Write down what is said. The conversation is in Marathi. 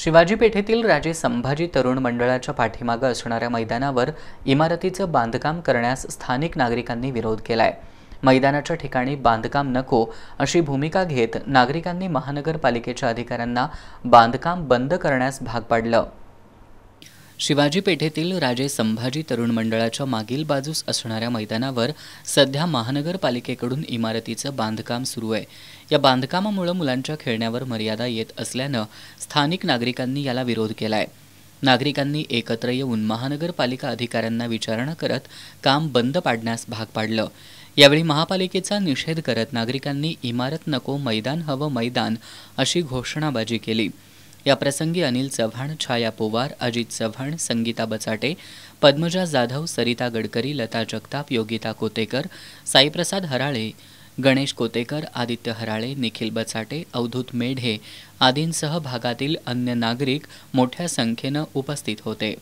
शिवाजी पेठेतील राजे संभाजी तरुण मंडळाच्या पाठीमागं असणाऱ्या मैदानावर इमारतीचं बांधकाम करण्यास स्थानिक नागरिकांनी विरोध केलाय मैदानाच्या ठिकाणी बांधकाम नको अशी भूमिका घेत नागरिकांनी महानगरपालिकेच्या अधिकाऱ्यांना बांधकाम बंद करण्यास भाग पाडलं शिवाजी पेठेतील राजे संभाजी तरुण मंडळाच्या मागील बाजूस असणाऱ्या मैदानावर सध्या महानगरपालिकेकडून इमारतीचं बांधकाम सुरू आहे या बांधकामामुळे मुलांच्या खेळण्यावर मर्यादा येत असल्यानं स्थानिक नागरिकांनी याला विरोध केला आहे नागरिकांनी एकत्र येऊन महानगरपालिका अधिकाऱ्यांना विचारणा करत काम बंद पाडण्यास भाग पाडलं यावेळी महापालिकेचा निषेध करत नागरिकांनी इमारत नको मैदान हवं मैदान अशी घोषणाबाजी केली या प्रसंगी अनिल चव्हाण छाया पोवार अजित चव्हाण संगीता बचाटे पद्मजा जाधव सरिता गडकरी लता जगताप योगिता कोतेकर साईप्रसाद हराळे गणेश कोतेकर आदित्य हराळे निखिल बचाटे अवधूत मेढे आदींसह भागातील अन्य नागरिक मोठ्या संख्येनं उपस्थित होते